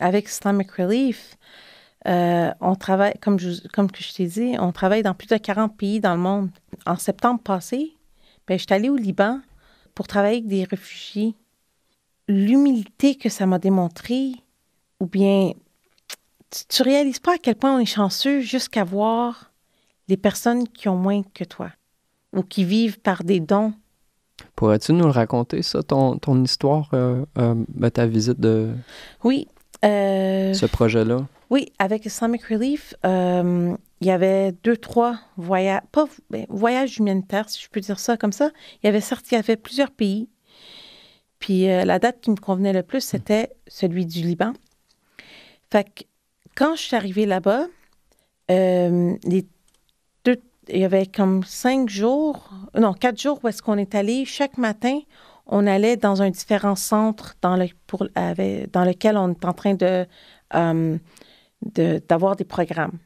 avec Islamic Relief, euh, on travaille, comme je, comme je t'ai dit, on travaille dans plus de 40 pays dans le monde. En septembre passé, ben, je suis allée au Liban pour travailler avec des réfugiés. L'humilité que ça m'a démontré, ou bien tu, ne réalises pas à quel point on est chanceux jusqu'à voir les personnes qui ont moins que toi ou qui vivent par des dons. Pourrais-tu nous raconter ça, ton, ton histoire, euh, euh, ben, ta visite de... Oui, euh, Ce projet-là? Oui, avec Islamic Relief, euh, il y avait deux, trois voyages, pas ben, voyages humanitaires, si je peux dire ça comme ça. Il y avait sorti, plusieurs pays. Puis euh, la date qui me convenait le plus, c'était celui du Liban. Fait que quand je suis arrivée là-bas, les il y avait comme cinq jours, non, quatre jours où est-ce qu'on est allé chaque matin, on allait dans un différent centre dans, le, pour, dans lequel on est en train de, euh, d'avoir des programmes.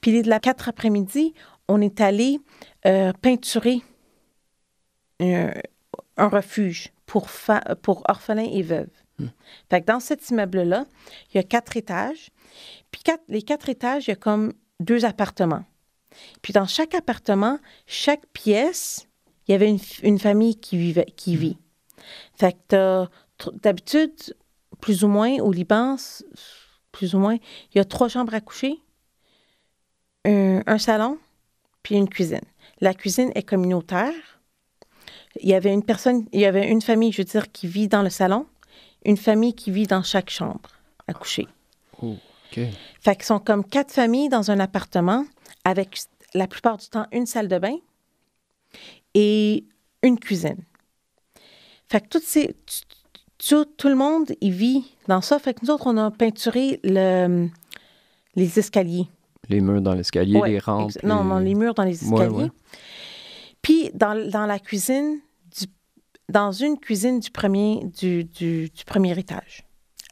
Puis de la quatre après-midi, on est allé euh, peinturer euh, un, refuge pour, pour orphelins et veuves. Hmm. Fait que dans cet immeuble-là, il y a quatre étages. Puis les quatre étages, il y a comme deux appartements. Puis dans chaque appartement, chaque pièce, il y avait une, famille qui, vivait, qui hmm. vit. Fait que d'habitude, plus ou moins, au Liban, plus ou moins, il y a trois chambres à coucher, un, salon, puis une cuisine. La cuisine est communautaire. Il y avait une personne, il y avait une famille, je veux dire, qui vit dans le salon, une famille qui vit dans chaque chambre à coucher. OK. Fait qu'ils sont comme quatre familles dans un appartement avec la plupart du temps une salle de bain, et une cuisine. Fait que tout, le monde, il vit dans ça. Fait que nous autres, on a peinturé le, les escaliers. Les murs dans l'escalier, les rampes. Non, non, les murs dans les escaliers. Puis dans, la cuisine, dans une cuisine du premier, du, premier étage.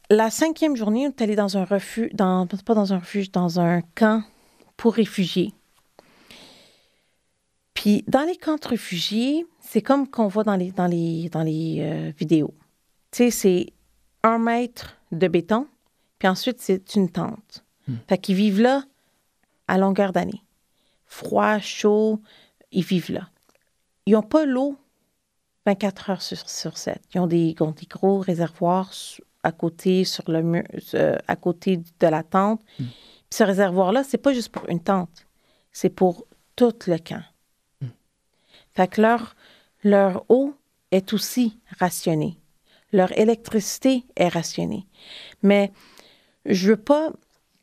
La cinquième journée, on est allé dans un refuge, dans, pas dans un refuge, dans un camp pour réfugiés. Puis dans les camps de réfugiés, c'est comme qu'on voit dans les, dans les, dans les euh, vidéos. Tu sais, c'est un mètre de béton, puis ensuite c'est une tente. Hmm. Fait qu'ils vivent là à longueur d'année. Froid, chaud, ils vivent là. Ils n'ont pas l'eau 24 heures sur, 7. Ils ont, des, gros réservoirs à côté, sur le mur, euh, à côté de la tente. Hmm. Puis ce réservoir-là, c'est pas juste pour une tente, c'est pour tout le camp. Fait que leur, leur eau est aussi rationnée. Leur électricité est rationnée. Mais je veux pas,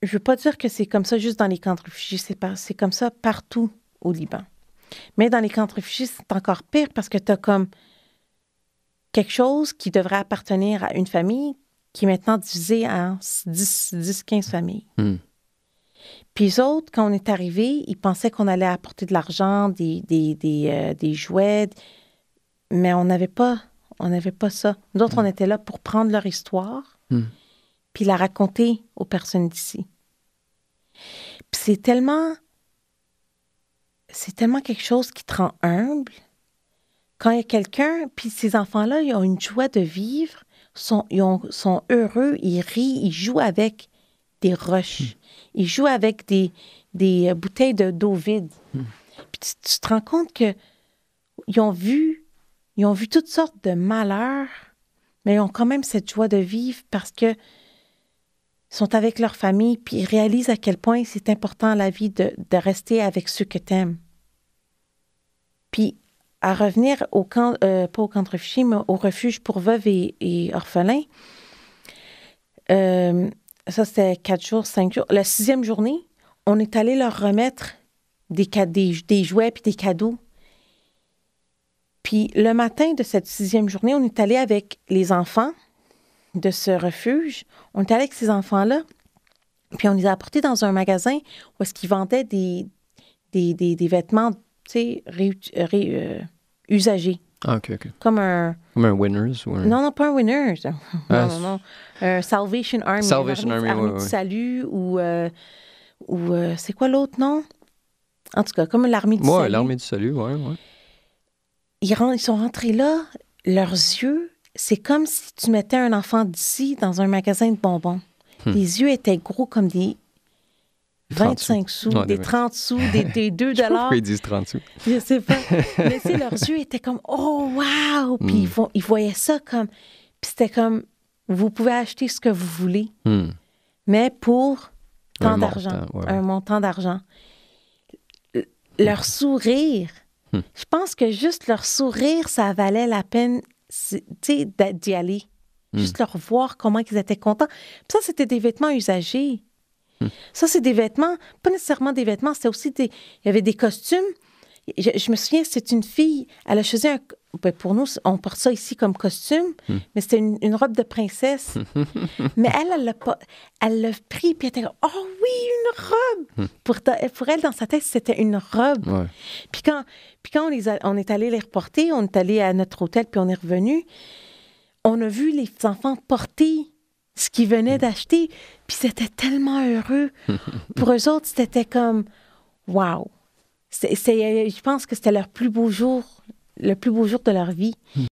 je veux pas dire que c'est comme ça juste dans les camps de réfugiés. C'est, pas, c'est comme ça partout au Liban. Mais dans les camps de réfugiés, c'est encore pire parce que tu as comme quelque chose qui devrait appartenir à une famille qui est maintenant divisée en 10-15 familles. Hmm. Puis autres, quand on est arrivé, ils pensaient qu'on allait apporter de l'argent, des, des, euh, jouets, mais on n'avait pas, on n'avait pas ça. D'autres, on hmm. était là pour prendre leur histoire, hmm. puis la raconter aux personnes d'ici. Puis c'est tellement, c'est tellement quelque chose qui te rend humble. Quand il y a quelqu'un, puis ces enfants-là, ils ont une joie de vivre, sont, ils sont heureux, ils rient, ils jouent avec des roches. Hmm. Ils jouent avec des, des euh, bouteilles d'eau vide. Hmm. Puis tu, te rends compte que ils ont vu, ils ont vu toutes sortes de malheurs, mais ils ont quand même cette joie de vivre parce que sont avec leur famille, puis ils réalisent à quel point c'est important la vie de, de, rester avec ceux que aimes Puis à revenir au camp, euh, pas au camp de réfugiés, mais au refuge pour veuves et, et orphelins, euh, ça c'était quatre jours, cinq jours. La sixième journée, on est allé leur remettre des, des, des jouets puis des cadeaux. Puis le matin de cette sixième journée, on est allé avec les enfants de ce refuge. On est allé avec ces enfants-là. Puis on les a apportés dans un magasin où est-ce qu'ils vendaient des, des, vêtements, tu euh, usagés. Ah, OK, OK. Comme un... Comme un Winners Non, non, pas un Winners. Ah, non, non, Salvation Army. Salvation Army, Army, Salut ou... Euh, ou euh, c'est quoi l'autre nom? En tout cas, comme l'Armée du Salut. Oui, l'Armée du Salut, oui, oui. Ils, ils sont rentrés là, leurs yeux, c'est comme si tu mettais un enfant d'ici dans un magasin de bonbons. Hmm. Les yeux étaient gros comme des 25 sous, des 30 sous, des, 2 dollars. ils disent 30 sous. Je sais pas. Mais tu leurs yeux étaient comme oh wow, puis ils, mm. ils voyaient ça comme puis c'était comme vous pouvez acheter ce que vous voulez. Mm. Mais pour tant d'argent, un montant d'argent. Leur mm. sourire, je pense que juste leur sourire, ça valait la peine d'y aller. Juste leur voir comment ils étaient contents. Puis ça, c'était des vêtements usagés. Ça, c'est des vêtements, pas nécessairement des vêtements, c'était aussi des. Il y avait des costumes. Je, me souviens, c'est une fille, elle a choisi un. Ben, pour nous, on porte ça ici comme costume, hmm. mais c'était une, robe de princesse. mais elle, elle l'a pas. Elle pris, puis elle était oh oui, une robe! Hmm. Pour, pour, elle, dans sa tête, c'était une robe. Puis quand, puis quand on est allé les reporter, on est allé à notre hôtel, puis on est revenu, on a vu les enfants porter ce qu'ils venaient mm. d'acheter. Puis c'était tellement heureux. Pour eux autres, c'était comme Wow! je pense que c'était leur plus beau jour, le plus beau jour de leur vie. Mm.